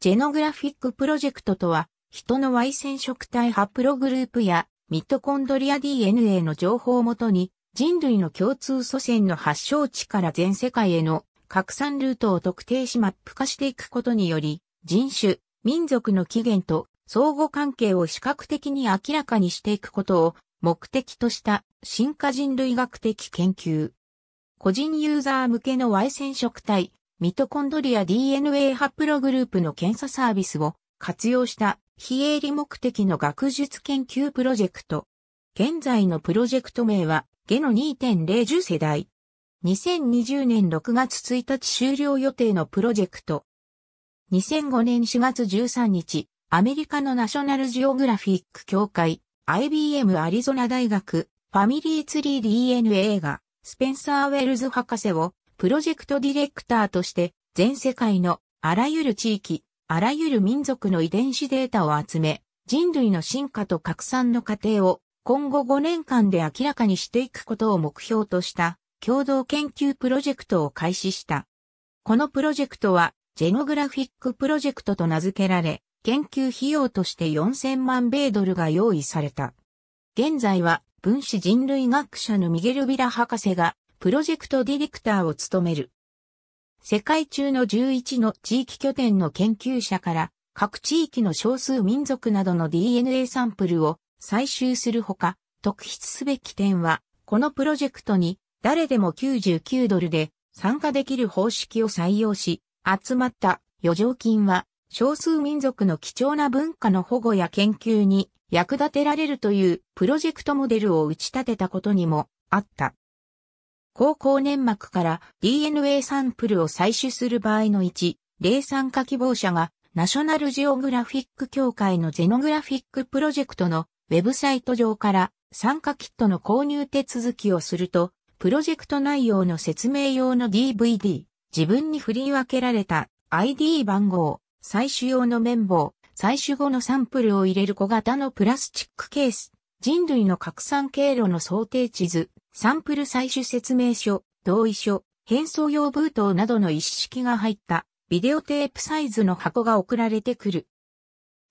ジェノグラフィックプロジェクトとは、人の Y 染色体ハプログループやミトコンドリア DNA の情報をもとに、人類の共通祖先の発祥地から全世界への拡散ルートを特定しマップ化していくことにより、人種、民族の起源と相互関係を視覚的に明らかにしていくことを目的とした進化人類学的研究。個人ユーザー向けの Y 染色体、ミトコンドリア DNA ハプログループの検査サービスを活用した非営利目的の学術研究プロジェクト。現在のプロジェクト名はゲノ2.010世代。2020年6月1日終了予定のプロジェクト。2005年4月13日、アメリカのナショナルジオグラフィック協会、IBM アリゾナ大学、ファミリーツリー DNA が、スペンサー・ウェルズ博士をプロジェクトディレクターとして全世界のあらゆる地域、あらゆる民族の遺伝子データを集め、人類の進化と拡散の過程を今後5年間で明らかにしていくことを目標とした共同研究プロジェクトを開始した。このプロジェクトはジェノグラフィックプロジェクトと名付けられ、研究費用として4000万米ドルが用意された。現在は分子人類学者のミゲル・ビラ博士がプロジェクトディレクターを務める。世界中の11の地域拠点の研究者から各地域の少数民族などの DNA サンプルを採集するほか、特筆すべき点は、このプロジェクトに誰でも99ドルで参加できる方式を採用し、集まった余剰金は少数民族の貴重な文化の保護や研究に役立てられるというプロジェクトモデルを打ち立てたことにもあった。高校粘膜から DNA サンプルを採取する場合の1、零酸化希望者がナショナルジオグラフィック協会のゼノグラフィックプロジェクトのウェブサイト上から参加キットの購入手続きをすると、プロジェクト内容の説明用の DVD、自分に振り分けられた ID 番号、採取用の綿棒、採取後のサンプルを入れる小型のプラスチックケース、人類の拡散経路の想定地図、サンプル採取説明書、同意書、変装用封筒などの一式が入ったビデオテープサイズの箱が送られてくる。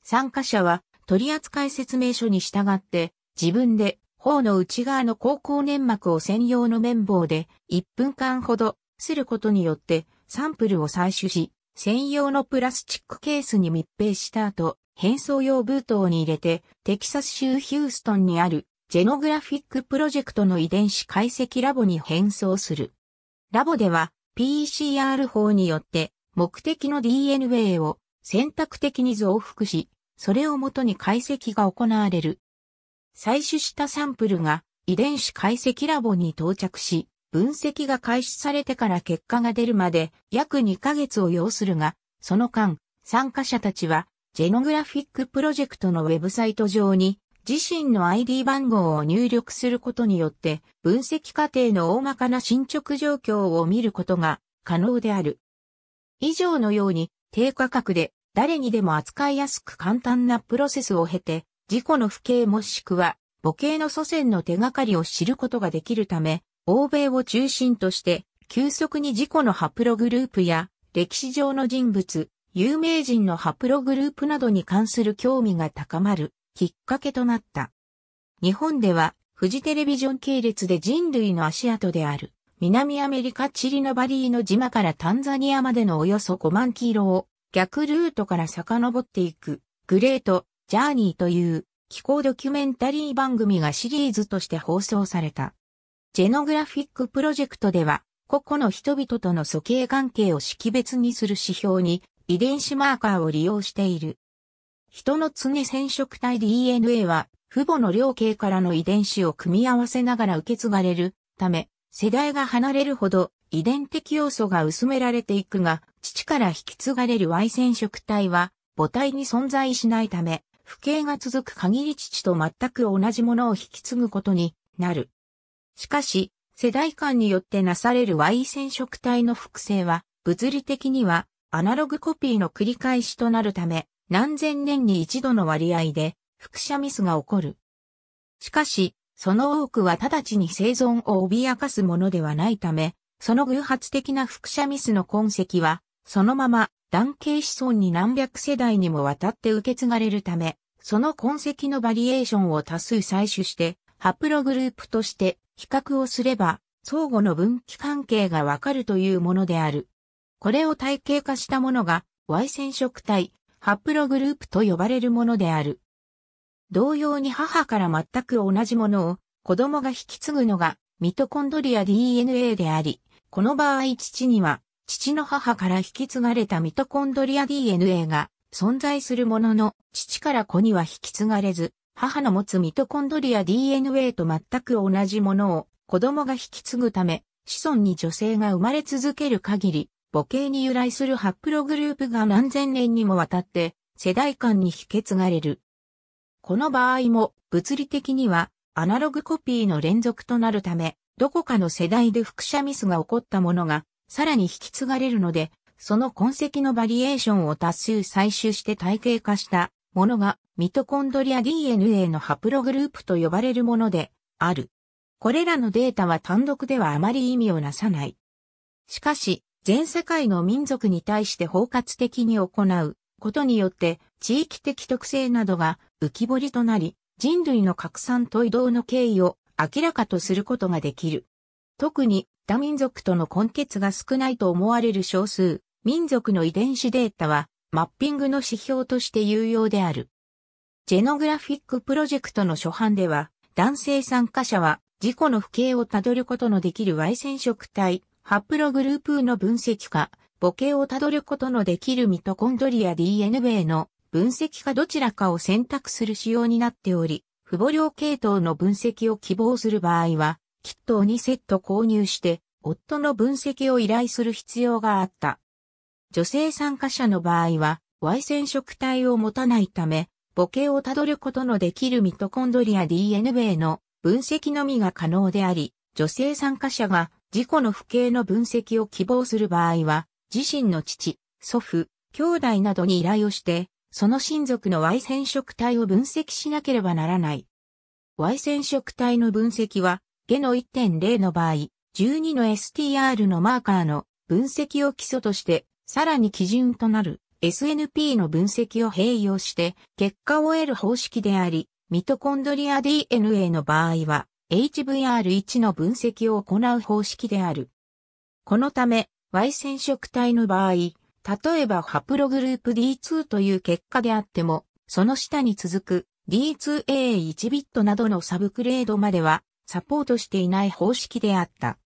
参加者は取扱説明書に従って自分で頬の内側の高校粘膜を専用の綿棒で1分間ほどすることによってサンプルを採取し専用のプラスチックケースに密閉した後変装用封筒に入れてテキサス州ヒューストンにあるジェノグラフィックプロジェクトの遺伝子解析ラボに変装する。ラボでは PCR 法によって目的の DNA を選択的に増幅し、それをもとに解析が行われる。採取したサンプルが遺伝子解析ラボに到着し、分析が開始されてから結果が出るまで約2ヶ月を要するが、その間、参加者たちはジェノグラフィックプロジェクトのウェブサイト上に自身の ID 番号を入力することによって、分析過程の大まかな進捗状況を見ることが可能である。以上のように、低価格で誰にでも扱いやすく簡単なプロセスを経て、事故の不景もしくは母系の祖先の手がかりを知ることができるため、欧米を中心として、急速に事故のハプログループや、歴史上の人物、有名人のハプログループなどに関する興味が高まるきっかけとなった。日本では、フジテレビジョン系列で人類の足跡である、南アメリカチリノバリーの島からタンザニアまでのおよそ5万キロを、逆ルートから遡っていく、グレート、ジャーニーという、気候ドキュメンタリー番組がシリーズとして放送された。ジェノグラフィックプロジェクトでは、個々の人々との素形関係を識別にする指標に、遺伝子マーカーを利用している。人の常染色体 DNA は父母の両系からの遺伝子を組み合わせながら受け継がれるため、世代が離れるほど遺伝的要素が薄められていくが、父から引き継がれる Y 染色体は母体に存在しないため、不系が続く限り父と全く同じものを引き継ぐことになる。しかし、世代間によってなされる Y 染色体の複製は、物理的にはアナログコピーの繰り返しとなるため、何千年に一度の割合で、副写ミスが起こる。しかし、その多くは直ちに生存を脅かすものではないため、その偶発的な副写ミスの痕跡は、そのまま、男系子孫に何百世代にもわたって受け継がれるため、その痕跡のバリエーションを多数採取して、ハプログループとして比較をすれば、相互の分岐関係がわかるというものである。これを体系化したものが、Y 染色体、ハプログループと呼ばれるものである。同様に母から全く同じものを子供が引き継ぐのがミトコンドリア DNA であり、この場合父には父の母から引き継がれたミトコンドリア DNA が存在するものの父から子には引き継がれず、母の持つミトコンドリア DNA と全く同じものを子供が引き継ぐため子孫に女性が生まれ続ける限り母系に由来するハプログループが何千年にもわたって世代間に引き継がれる。この場合も物理的にはアナログコピーの連続となるため、どこかの世代で複写ミスが起こったものがさらに引き継がれるので、その痕跡のバリエーションを多数採集して体系化したものがミトコンドリア DNA のハプログループと呼ばれるものである。これらのデータは単独ではあまり意味をなさない。しかし、全世界の民族に対して包括的に行うことによって地域的特性などが浮き彫りとなり、人類の拡散と移動の経緯を明らかとすることができる。特に他民族との根結が少ないと思われる少数、民族の遺伝子データはマッピングの指標として有用である。ジェノグラフィックプロジェクトの初版では、男性参加者は事故の不景をたどることのできる Y 染色体、ハプログループの分析か、母系をたどることのできるミトコンドリア DNA の分析かどちらかを選択する仕様になっており、父母量系統の分析を希望する場合は、キットを2セット購入して、夫の分析を依頼する必要があった。女性参加者の場合は、Y 染色体を持たないため、母系をたどることのできるミトコンドリア DNA の分析のみが可能であり、女性参加者が事故の不景の分析を希望する場合は、自身の父、祖父、兄弟などに依頼をして、その親族の Y 染色体を分析しなければならない。Y 染色体の分析は、下の1.0の場合、12の STR のマーカーの分析を基礎として、さらに基準となる SNP の分析を併用して、結果を得る方式であり、ミトコンドリア DNA の場合は、HVR1 の分析を行う方式である。このため、Y 染色体の場合、例えばハプログループ D2 という結果であっても、その下に続く D2A1 ビットなどのサブグレードまではサポートしていない方式であった。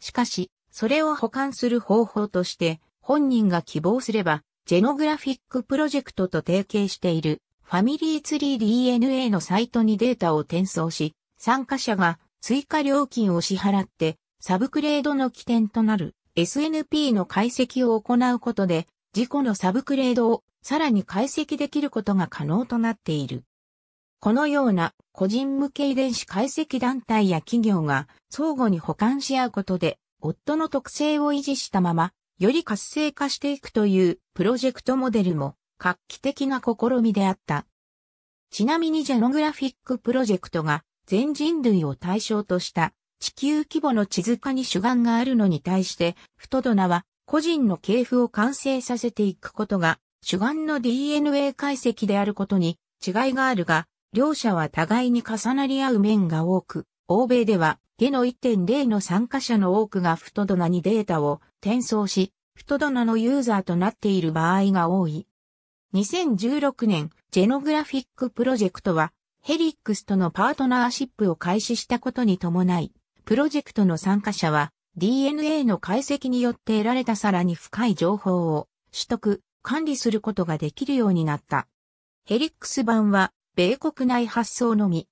しかし、それを保管する方法として、本人が希望すれば、ジェノグラフィックプロジェクトと提携しているファミリーツリー DNA のサイトにデータを転送し、参加者が追加料金を支払ってサブグレードの起点となる SNP の解析を行うことで事故のサブグレードをさらに解析できることが可能となっている。このような個人向け遺伝子解析団体や企業が相互に補完し合うことで、夫の特性を維持したまま、より活性化していくというプロジェクトモデルも画期的な試みであった。ちなみにジェノグラフィックプロジェクトが全人類を対象とした地球規模の地図化に主眼があるのに対して、太ナは個人の系譜を完成させていくことが主眼の DNA 解析であることに違いがあるが、両者は互いに重なり合う面が多く、欧米では下の1.0の参加者の多くが太ドナにデータを転送し、太ドナのユーザーとなっている場合が多い。2016年、ジェノグラフィックプロジェクトは、ヘリックスとのパートナーシップを開始したことに伴い、プロジェクトの参加者は DNA の解析によって得られたさらに深い情報を取得、管理することができるようになった。ヘリックス版は米国内発送のみ。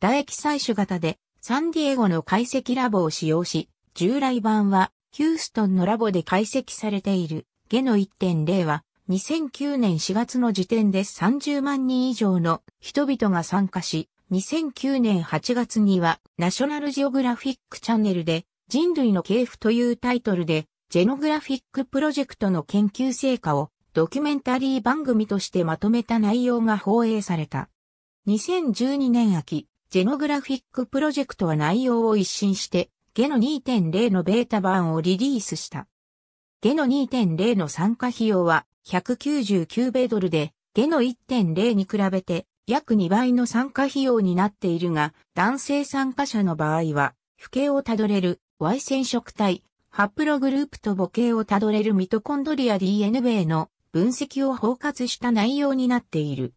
唾液採取型でサンディエゴの解析ラボを使用し、従来版はヒューストンのラボで解析されているゲノ1.0は2009年4月の時点で30万人以上の人々が参加し、2009年8月にはナショナルジオグラフィックチャンネルで人類の系譜というタイトルでジェノグラフィックプロジェクトの研究成果をドキュメンタリー番組としてまとめた内容が放映された。2012年秋、ジェノグラフィックプロジェクトは内容を一新して、ゲノ2.0のベータ版をリリースした。ゲの2.0の参加費用は199米ドルで、ゲの1.0に比べて約2倍の参加費用になっているが、男性参加者の場合は、不景をたどれる Y 染色体、ハプログループと母系をたどれるミトコンドリア DNA の分析を包括した内容になっている。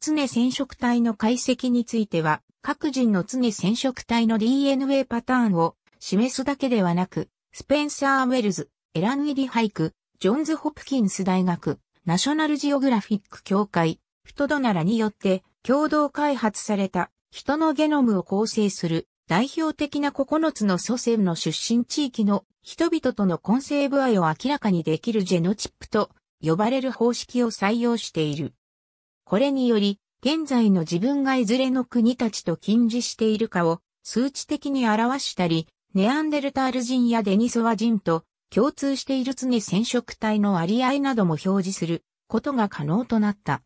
常染色体の解析については、各人の常染色体の DNA パターンを示すだけではなく、スペンサー・ウェルズ、エラウィリ俳句、ジョンズ・ホプキンス大学、ナショナルジオグラフィック協会、フトドナラによって共同開発された人のゲノムを構成する代表的な9つの祖先の出身地域の人々との混成部合を明らかにできるジェノチップと呼ばれる方式を採用している。これにより、現在の自分がいずれの国たちと近似しているかを数値的に表したり、ネアンデルタール人やデニソワ人と共通している常染色体の割合なども表示することが可能となった。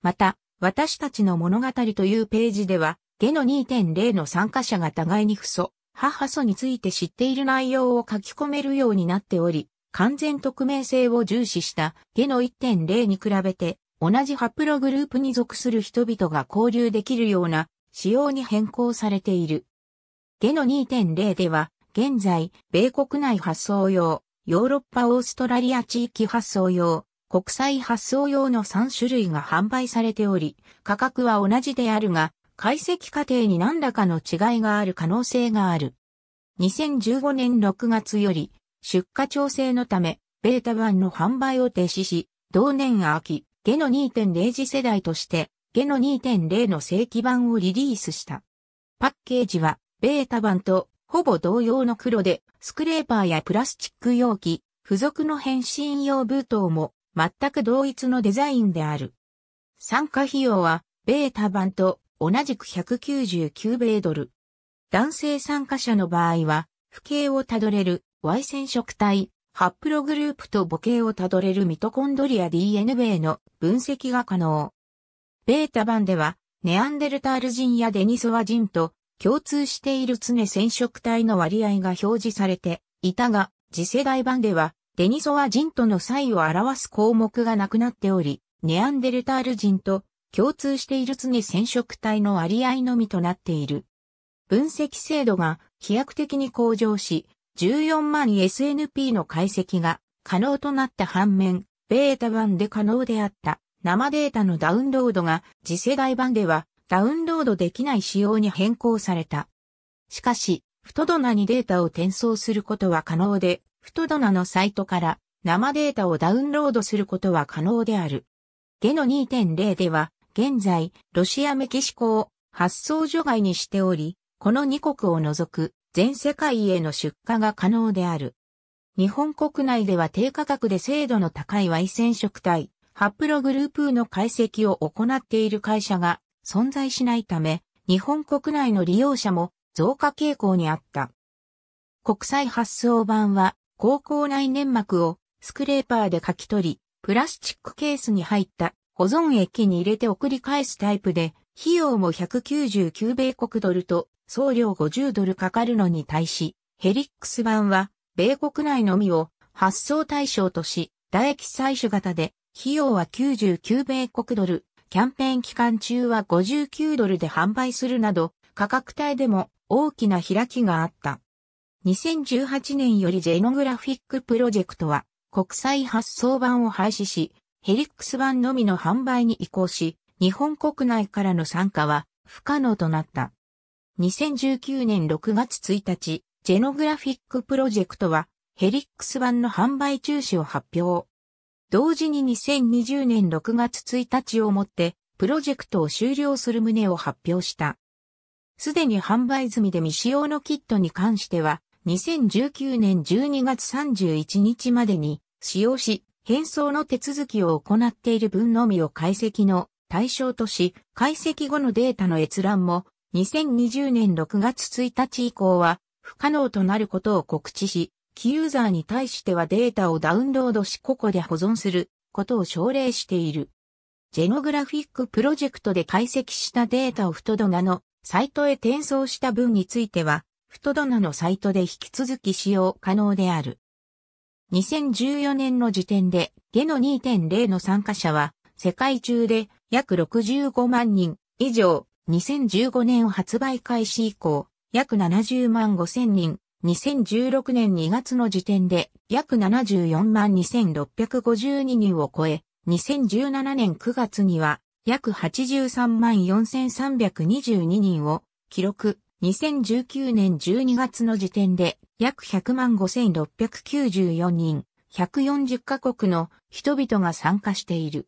また、私たちの物語というページでは、下の2.0の参加者が互いに素、祖、母祖について知っている内容を書き込めるようになっており、完全匿名性を重視した下の1.0に比べて、同じハプログループに属する人々が交流できるような仕様に変更されている。下の2.0では、現在、米国内発送用、ヨーロッパオーストラリア地域発送用、国際発送用の3種類が販売されており、価格は同じであるが、解析過程に何らかの違いがある可能性がある。2015年6月より、出荷調整のため、ベータ版の販売を停止し、同年秋、ゲノ2.0次世代として、ゲノ2.0の正規版をリリースした。パッケージは、ベータ版とほぼ同様の黒で、スクレーパーやプラスチック容器、付属の変身用封筒も全く同一のデザインである。参加費用は、ベータ版と同じく199米ドル。男性参加者の場合は、不景をたどれる Y 染色体、ハプログループと母系をたどれるミトコンドリア DNA の分析が可能。ベータ版では、ネアンデルタール人やデニソワ人と共通している常染色体の割合が表示されていたが、次世代版では、デニソワ人との差異を表す項目がなくなっており、ネアンデルタール人と共通している常染色体の割合のみとなっている。分析精度が飛躍的に向上し、14万 SNP の解析が可能となった反面、ベータ版で可能であった生データのダウンロードが次世代版ではダウンロードできない仕様に変更された。しかし、フトドナにデータを転送することは可能で、フトドナのサイトから生データをダウンロードすることは可能である。ゲノ2.0では、現在、ロシア・メキシコを発送除外にしており、この2国を除く全世界への出荷が可能である。日本国内では低価格で精度の高い Y 染色体、ハプログループの解析を行っている会社が存在しないため、日本国内の利用者も増加傾向にあった。国際発送版は、高校内粘膜をスクレーパーで書き取り、プラスチックケースに入った保存液に入れて送り返すタイプで、費用も199米国ドルと送料50ドルかかるのに対し、ヘリックス版は、米国内のみを発送対象とし、唾液採取型で、費用は99米国ドル、キャンペーン期間中は59ドルで販売するなど、価格帯でも大きな開きがあった。2018年よりジェノグラフィックプロジェクトは国際発送版を廃止し、ヘリックス版のみの販売に移行し、日本国内からの参加は不可能となった。2019年6月1日、ジェノグラフィックプロジェクトはヘリックス版の販売中止を発表。同時に2020年6月1日をもって、プロジェクトを終了する旨を発表した。すでに販売済みで未使用のキットに関しては、2019年12月31日までに使用し、返送の手続きを行っている分のみを解析の対象とし、解析後のデータの閲覧も2020年6月1日以降は不可能となることを告知し、キユーザーに対してはデータをダウンロードし個々で保存することを奨励している。ジェノグラフィックプロジェクトで解析したデータをフトドナのサイトへ転送した分については、フトドナのサイトで引き続き使用可能である。2014年の時点で、ゲノ2.0の参加者は、世界中で約65万人以上、2015年発売開始以降、約70万5千人2016年2月の時点で約74万2652人を超え、2017年9月には約83万4322人を記録、2019年12月の時点で約100万5694人、140カ国の人々が参加している。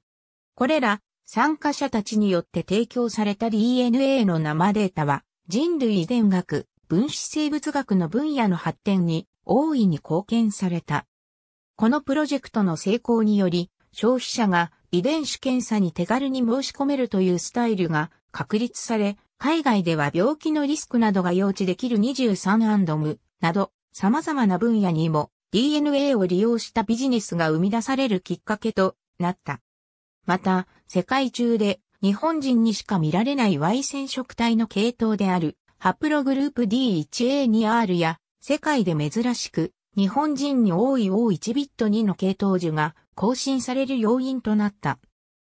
これら参加者たちによって提供された DNA の生データは人類遺伝学、分子生物学の分野の発展に大いに貢献された。このプロジェクトの成功により、消費者が遺伝子検査に手軽に申し込めるというスタイルが確立され、海外では病気のリスクなどが用地できる2 3アンドムなど様々な分野にも DNA を利用したビジネスが生み出されるきっかけとなった。また、世界中で日本人にしか見られない Y 染色体の系統であるハプログループ D1A2R や、世界で珍しく、日本人に多い O1 ビット2の系統樹が更新される要因となった。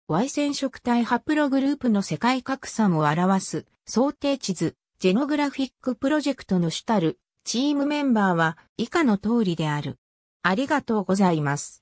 Y 染色体ハプログループの世界格差も表す想定地図、ジェノグラフィックプロジェクトの主たるチームメンバーは以下の通りである。ありがとうございます。